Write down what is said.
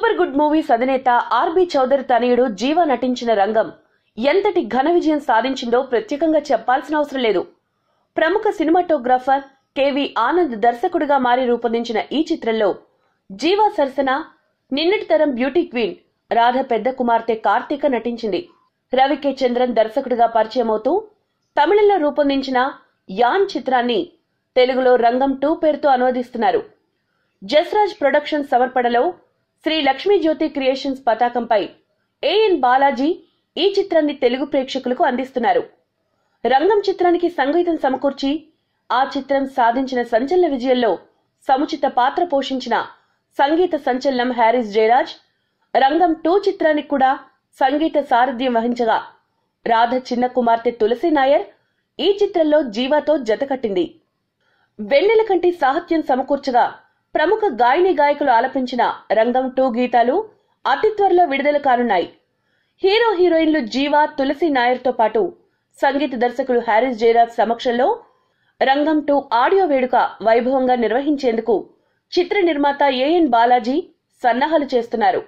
super good movies అధినేత R B Chowdary తనయుడు జీవ నటించిన రంగం ఎంతటి ఘన విజయం సాధించిందో ప్రత్యేకంగా చెప్పాల్సిన అవసరం లేదు ప్రముఖ సినిమాటోగ్రాఫర్ కెవి ఆనంద్ దర్శకుడిగా మారి రూపొందించిన ఈ చిత్రంలో జీవ సరసన నిన్నటి తరం బ్యూటీ క్వీన్ రాధ పెద్ద కుమార్తె కార్తీక నటించింది రవికే చంద్రన్ దర్శకుడిగా పరిచయమవుతూ తమిళంలో రూపొందించిన యాన్ చిత్రాన్ని తెలుగులో రంగం టూ పేరుతో అనువదిస్తున్నారు జస్రాజ్ ప్రొడక్షన్ సమర్పణలో శ్రీ లక్ష్మీ జ్యోతి క్రియేషన్స్ పతాకంపై ఏఎన్ బాలాజీ ఈ చిత్రాన్ని తెలుగు ప్రేక్షకులకు అందిస్తున్నారు రంగం చిత్రానికి సంగీతం సమకూర్చి ఆ చిత్రం సాధించిన సంచలన విజయంలో సముచిత పాత్ర పోషించిన సంగీత సంచలనం హ్యారిస్ జయరాజ్ రంగం టూ చిత్రానికి కూడా సంగీత సారథ్యం వహించగా రాధ చిన్న కుమార్తె తులసి నాయర్ ఈ చిత్రంలో జీవాతో జతకట్టింది వెన్నెల కంటి సాహిత్యం సమకూర్చగా ప్రముఖ గాయని గాయకులు ఆలపించిన రంగం టూ గీతాలు అతి త్వరలో విడుదల కానున్నాయి హీరో హీరోయిన్లు జీవా తులసి నాయర్తో పాటు సంగీత దర్శకులు హ్యారిస్ జయరాజ్ సమక్షంలో రంగం టూ ఆడియో వేడుక వైభవంగా నిర్వహించేందుకు చిత్ర నిర్మాత ఏఎన్ బాలాజీ సన్నాహాలు చేస్తున్నారు